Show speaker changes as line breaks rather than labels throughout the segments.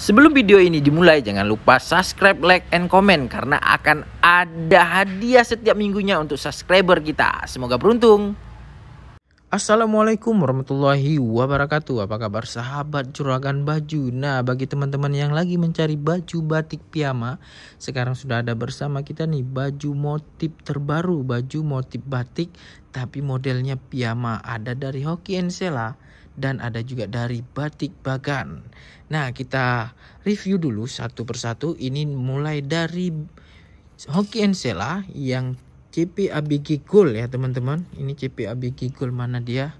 Sebelum video ini dimulai, jangan lupa subscribe, like, and comment karena akan ada hadiah setiap minggunya untuk subscriber kita. Semoga beruntung. Assalamualaikum warahmatullahi wabarakatuh. Apa kabar sahabat juragan baju? Nah, bagi teman-teman yang lagi mencari baju batik piyama, sekarang sudah ada bersama kita nih baju motif terbaru, baju motif batik tapi modelnya piyama ada dari Hoki Ensela dan ada juga dari batik bagan. Nah, kita review dulu satu persatu. Ini mulai dari Hoki Ensela yang CP ABG Gold ya, teman-teman. Ini CP ABG Gold mana dia?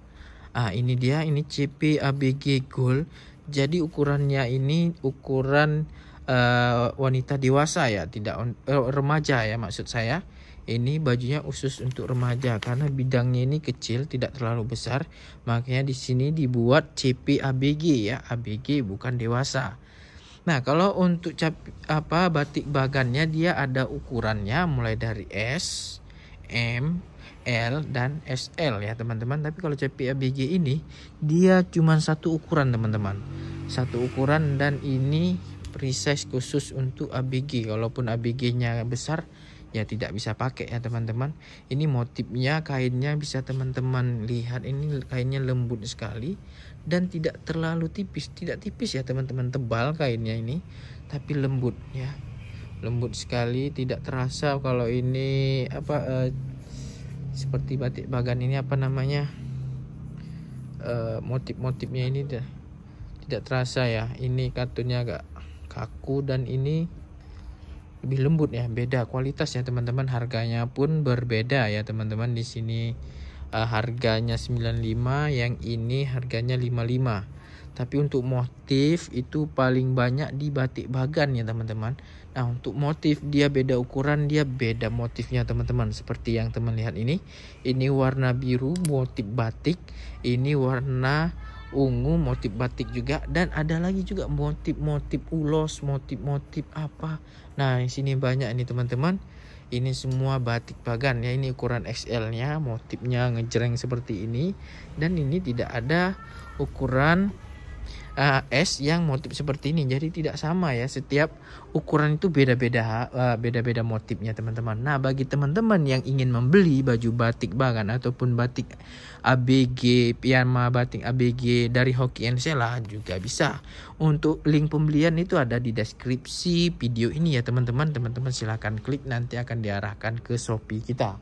Ah, ini dia, ini CP ABG Gold. Jadi ukurannya ini ukuran uh, wanita dewasa ya, tidak uh, remaja ya maksud saya ini bajunya khusus untuk remaja karena bidangnya ini kecil tidak terlalu besar makanya di sini dibuat CP ABG ya ABG bukan dewasa Nah kalau untuk cap, apa batik bagannya dia ada ukurannya mulai dari S, M, L dan SL ya teman-teman tapi kalau CP ABG ini dia cuma satu ukuran teman-teman satu ukuran dan ini resize khusus untuk ABG kalaupun ABG nya besar ya tidak bisa pakai ya teman-teman ini motifnya kainnya bisa teman-teman lihat ini kainnya lembut sekali dan tidak terlalu tipis tidak tipis ya teman-teman tebal kainnya ini tapi lembut ya lembut sekali tidak terasa kalau ini apa eh, seperti batik bagan ini apa namanya eh, motif-motifnya ini dah tidak terasa ya ini katunya agak kaku dan ini lebih lembut ya beda kualitas ya teman-teman harganya pun berbeda ya teman-teman di sini uh, harganya 95 yang ini harganya 55 tapi untuk motif itu paling banyak di batik bagan ya teman-teman nah untuk motif dia beda ukuran dia beda motifnya teman-teman seperti yang teman lihat ini ini warna biru motif batik ini warna ungu, motif batik juga dan ada lagi juga motif-motif ulos, motif-motif apa. Nah, di sini banyak ini teman-teman. Ini semua batik pagan ya, ini ukuran XL-nya, motifnya ngejreng seperti ini dan ini tidak ada ukuran uh, es yang motif seperti ini. Jadi tidak sama ya. Setiap ukuran itu beda-beda beda eh, beda-beda motifnya teman-teman. Nah bagi teman-teman yang ingin membeli baju batik bahkan ataupun batik ABG piyama batik ABG dari Hoki and Sela juga bisa. Untuk link pembelian itu ada di deskripsi video ini ya teman-teman. Teman-teman silahkan klik nanti akan diarahkan ke Shopee kita.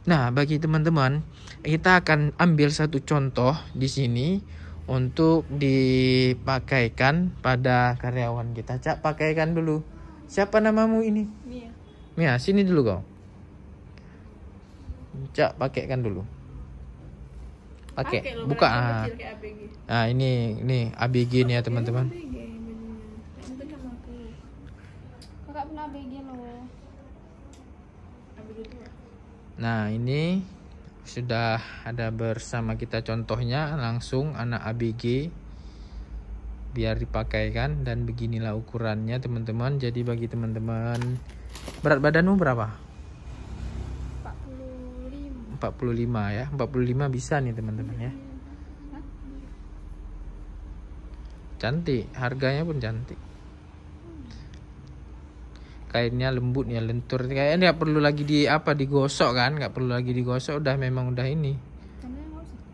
Nah, bagi teman-teman, kita akan ambil satu contoh di sini untuk dipakaikan pada karyawan kita. Cak, pakaikan dulu. Siapa namamu ini? Mia. Mia, sini dulu kau. Cak, pakaikan dulu. Pakai, Pakai buka. Ah. Ya, nah, ini ini ABG nih ya, teman-teman. Nah, ini sudah ada bersama kita contohnya langsung anak ABG biar dipakaikan dan beginilah ukurannya teman-teman jadi bagi teman-teman berat badanmu berapa 45 45 ya 45 bisa nih teman-teman ya cantik harganya pun cantik kainnya lembut ya lentur kayaknya nggak perlu lagi di apa digosok kan nggak perlu lagi digosok udah memang udah ini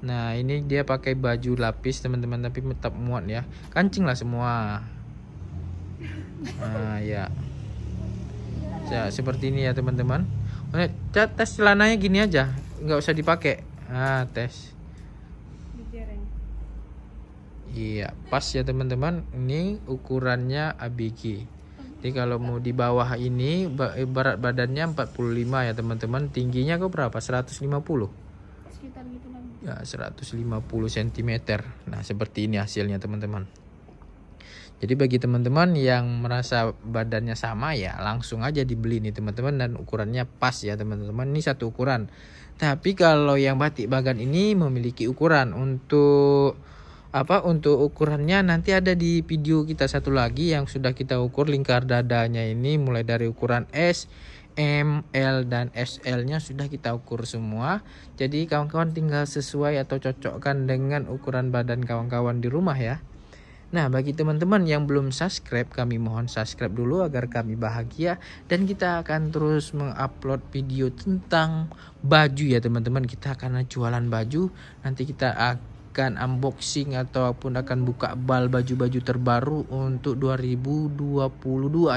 nah ini dia pakai baju lapis teman-teman tapi tetap muat ya kancing lah semua nah ya ya seperti ini ya teman-teman nah, tes celananya gini aja nggak usah dipakai ah tes iya pas ya teman-teman ini ukurannya ABG jadi kalau mau di bawah ini berat badannya 45 ya teman-teman. Tingginya kok berapa? 150. Sekitar gitu Ya, 150 cm. Nah, seperti ini hasilnya teman-teman. Jadi bagi teman-teman yang merasa badannya sama ya langsung aja dibeli nih teman-teman dan ukurannya pas ya teman-teman. Ini satu ukuran. Tapi kalau yang batik bagan ini memiliki ukuran untuk apa untuk ukurannya nanti ada di video kita satu lagi yang sudah kita ukur lingkar dadanya ini mulai dari ukuran S, M, L dan SL nya sudah kita ukur semua jadi kawan-kawan tinggal sesuai atau cocokkan dengan ukuran badan kawan-kawan di rumah ya Nah, bagi teman-teman yang belum subscribe, kami mohon subscribe dulu agar kami bahagia dan kita akan terus mengupload video tentang baju ya, teman-teman. Kita akan jualan baju. Nanti kita akan unboxing ataupun akan buka bal baju-baju terbaru untuk 2022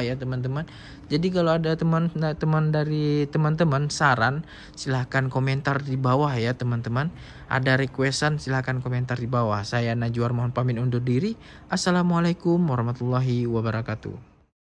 ya teman-teman. Jadi kalau ada teman-teman nah, dari teman-teman saran silahkan komentar di bawah ya teman-teman. Ada requestan silahkan komentar di bawah. Saya Najwar mohon pamit undur diri. Assalamualaikum warahmatullahi wabarakatuh.